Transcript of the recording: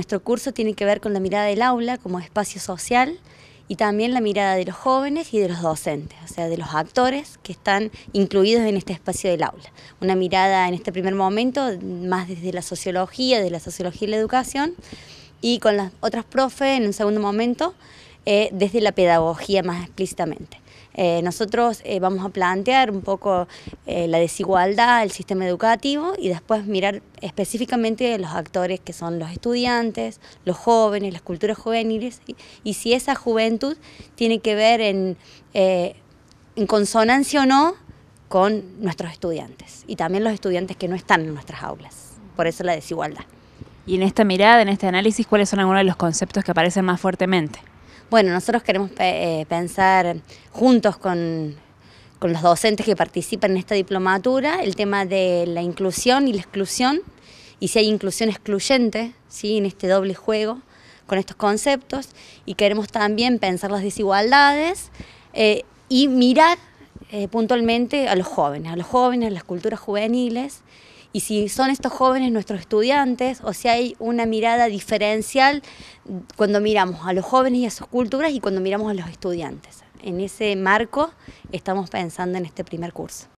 Nuestro curso tiene que ver con la mirada del aula como espacio social y también la mirada de los jóvenes y de los docentes, o sea, de los actores que están incluidos en este espacio del aula. Una mirada en este primer momento más desde la sociología, de la sociología y la educación, y con las otras profes en un segundo momento eh, desde la pedagogía más explícitamente. Eh, nosotros eh, vamos a plantear un poco eh, la desigualdad, el sistema educativo y después mirar específicamente los actores que son los estudiantes, los jóvenes, las culturas juveniles y, si esa juventud tiene que ver en, en consonancia o no con nuestros estudiantes y también los estudiantes que no están en nuestras aulas. Por eso la desigualdad. Y en esta mirada, en este análisis, ¿cuáles son algunos de los conceptos que aparecen más fuertemente? Bueno, nosotros queremos eh, pensar juntos con, los docentes que participan en esta diplomatura el tema de la inclusión y la exclusión, y si hay inclusión excluyente ¿sí? en este doble juego con estos conceptos, y queremos también pensar las desigualdades eh, y mirar eh, puntualmente a los jóvenes, a los jóvenes, a las culturas juveniles, y si son estos jóvenes nuestros estudiantes, o si hay una mirada diferencial cuando miramos a los jóvenes y a sus culturas y cuando miramos a los estudiantes. En ese marco estamos pensando en este primer curso.